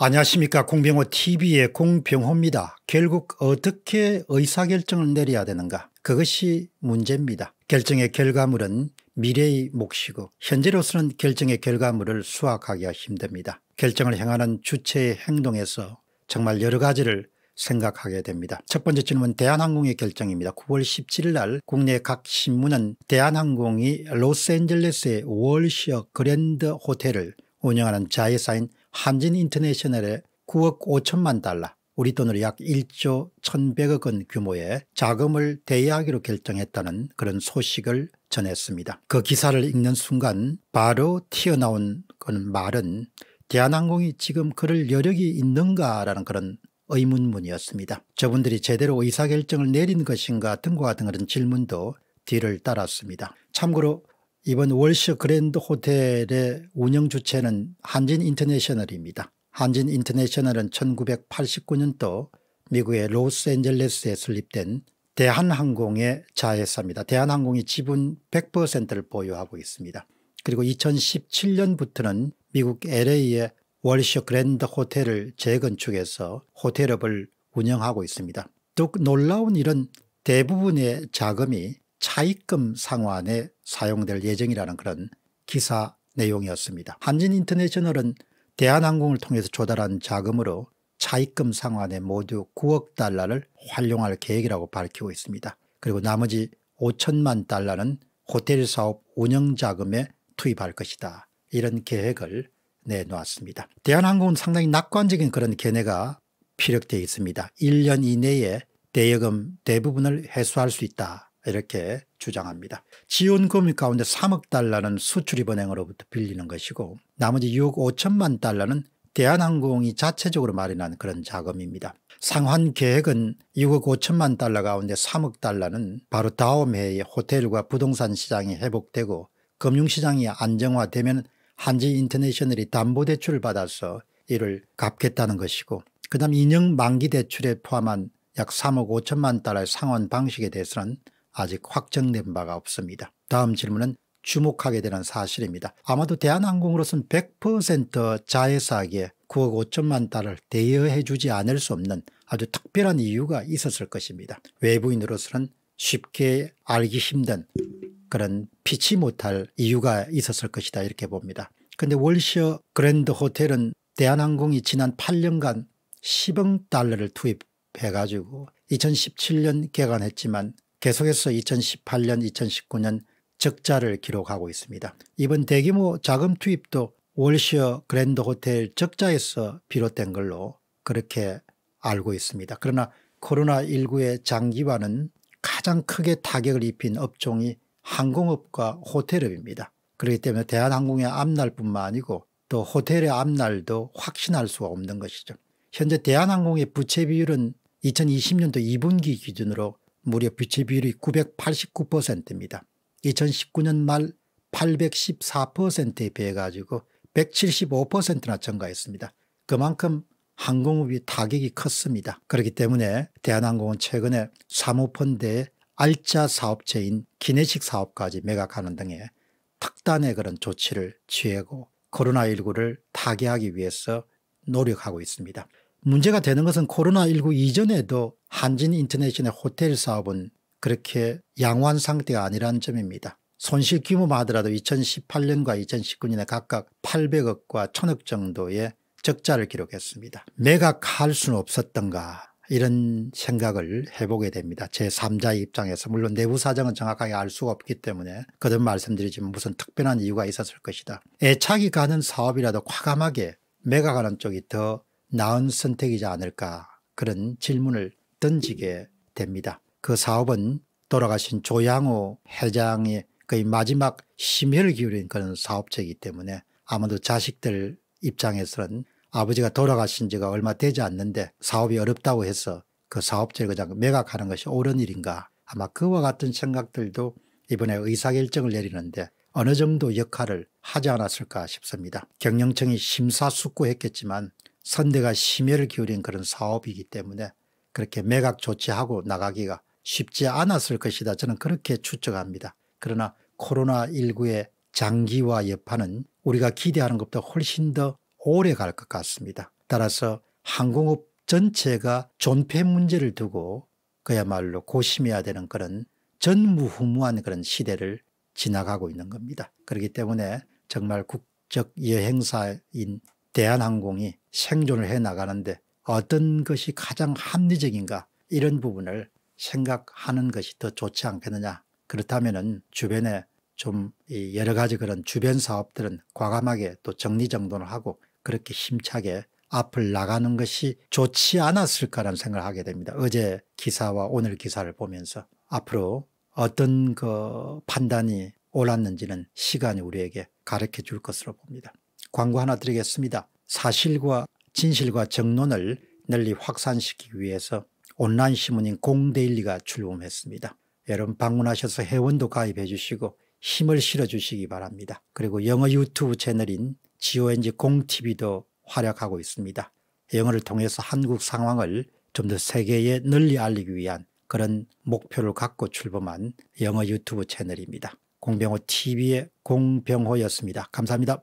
안녕하십니까 공병호 tv의 공병호입니다. 결국 어떻게 의사결정을 내려야 되는가 그것이 문제입니다. 결정의 결과물은 미래의 몫이고 현재로서는 결정의 결과물을 수확하기가 힘듭니다. 결정을 행하는 주체의 행동에서 정말 여러 가지를 생각하게 됩니다. 첫 번째 질문 은 대한항공의 결정입니다. 9월 17일 날 국내 각 신문은 대한항공이 로스앤젤레스의 월시어 그랜드 호텔을 운영하는 자회사인 한진 인터내셔널에 9억 5천만 달러 우리 돈으로 약 1조 1100억 원 규모의 자금을 대여하기로 결정했다는 그런 소식을 전했습니다. 그 기사를 읽는 순간 바로 튀어나온 그 말은 대한항공이 지금 그럴 여력이 있는가라는 그런 의문문이었습니다. 저분들이 제대로 의사결정을 내린 것인가 등과 같은 그런 질문도 뒤를 따랐습니다. 참고로 이번 월시 그랜드 호텔의 운영 주체는 한진 인터내셔널입니다. 한진 인터내셔널은 1989년도 미국의 로스앤젤레스에 설립된 대한항공의 자회사입니다. 대한항공이 지분 100%를 보유하고 있습니다. 그리고 2017년부터는 미국 LA의 월셔 그랜드 호텔을 재건축해서 호텔업을 운영하고 있습니다. 더욱 놀라운 일은 대부분의 자금이 차입금 상환에 사용될 예정이라는 그런 기사 내용이었습니다. 한진인터내셔널은 대한항공을 통해서 조달한 자금으로 차입금 상환에 모두 9억 달러를 활용할 계획이라고 밝히고 있습니다. 그리고 나머지 5천만 달러는 호텔 사업 운영자금에 투입할 것이다. 이런 계획을 내놓았습니다. 대한항공은 상당히 낙관적인 그런 견해가 피력되어 있습니다. 1년 이내에 대여금 대부분을 회수할 수 있다. 이렇게 주장합니다. 지원금 가운데 3억 달러는 수출입은행으로부터 빌리는 것이고 나머지 6억 5천만 달러는 대한항공이 자체적으로 마련한 그런 자금입니다. 상환 계획은 6억 5천만 달러 가운데 3억 달러는 바로 다음 해에 호텔과 부동산 시장이 회복되고 금융시장이 안정화되면 한지인터내셔널이 담보대출을 받아서 이를 갚겠다는 것이고 그 다음 인형 만기 대출에 포함한 약 3억 5천만 달러의 상환 방식에 대해서는 아직 확정된 바가 없습니다. 다음 질문은 주목하게 되는 사실입니다. 아마도 대한항공으로서는 100% 자회사에게 9억 5천만 달을 대여해 주지 않을 수 없는 아주 특별한 이유가 있었을 것입니다. 외부인으로서는 쉽게 알기 힘든 그런 피치 못할 이유가 있었을 것이다 이렇게 봅니다. 근데 월셔 그랜드 호텔은 대한항공이 지난 8년간 10억 달러를 투입해가지고 2017년 개관했지만 계속해서 2018년, 2019년 적자를 기록하고 있습니다. 이번 대규모 자금 투입도 월시어 그랜드 호텔 적자에서 비롯된 걸로 그렇게 알고 있습니다. 그러나 코로나19의 장기화는 가장 크게 타격을 입힌 업종이 항공업과 호텔업입니다. 그렇기 때문에 대한항공의 앞날뿐만 아니고 또 호텔의 앞날도 확신할 수가 없는 것이죠. 현재 대한항공의 부채 비율은 2020년도 2분기 기준으로 무려 빛의 비율이 989%입니다. 2019년 말 814%에 비해 가지고 175%나 증가했습니다. 그만큼 항공업이 타격이 컸습니다. 그렇기 때문에 대한항공은 최근에 사모펀드의 알짜 사업체인 기내식 사업까지 매각하는 등의 특단의 그런 조치를 취하고 코로나19를 타개하기 위해서 노력하고 있습니다. 문제가 되는 것은 코로나19 이전에도 한진인터내셔널 호텔 사업은 그렇게 양호한 상태가 아니라는 점입니다. 손실 규모만 하더라도 2018년과 2019년에 각각 800억과 1000억 정도의 적자를 기록했습니다. 매각할 수는 없었던가 이런 생각을 해보게 됩니다. 제3자의 입장에서 물론 내부 사정은 정확하게 알 수가 없기 때문에 거듭 말씀드리지만 무슨 특별한 이유가 있었을 것이다. 애착이 가는 사업이라도 과감하게 매각하는 쪽이 더 나은 선택이지 않을까 그런 질문을 던지게 됩니다. 그 사업은 돌아가신 조양호 회장의 거의 마지막 심혈을 기울인 그런 사업체이기 때문에 아마도 자식들 입장에서는 아버지가 돌아가신 지가 얼마 되지 않는데 사업이 어렵다고 해서 그 사업체를 그냥 매각하는 것이 옳은 일인가 아마 그와 같은 생각들도 이번에 의사결정을 내리는데 어느 정도 역할을 하지 않았을까 싶습니다. 경영청이 심사숙고했겠지만 선대가 심혈을 기울인 그런 사업이기 때문에 그렇게 매각 조치하고 나가기가 쉽지 않았을 것이다 저는 그렇게 추측합니다. 그러나 코로나19의 장기화 여파는 우리가 기대하는 것보다 훨씬 더 오래 갈 것 같습니다. 따라서 항공업 전체가 존폐 문제를 두고 그야말로 고심해야 되는 그런 전무후무한 그런 시대를 지나가고 있는 겁니다. 그렇기 때문에 정말 국적 여행사인 대한항공이 생존을 해나가는데 어떤 것이 가장 합리적인가 이런 부분을 생각하는 것이 더 좋지 않겠느냐 그렇다면 주변에 좀 여러 가지 그런 주변 사업들은 과감하게 또 정리정돈을 하고 그렇게 힘차게 앞을 나가는 것이 좋지 않았을까라는 생각을 하게 됩니다. 어제 기사와 오늘 기사를 보면서 앞으로 어떤 그 판단이 올랐는지는 시간이 우리에게 가르쳐 줄 것으로 봅니다. 광고 하나 드리겠습니다. 사실과 진실과 정론을 널리 확산시키기 위해서 온라인 신문인 공데일리가 출범했습니다. 여러분 방문하셔서 회원도 가입해 주시고 힘을 실어 주시기 바랍니다. 그리고 영어 유튜브 채널인 GONG 공TV도 활약하고 있습니다. 영어를 통해서 한국 상황을 좀 더 세계에 널리 알리기 위한 그런 목표를 갖고 출범한 영어 유튜브 채널입니다. 공병호 TV의 공병호였습니다. 감사합니다.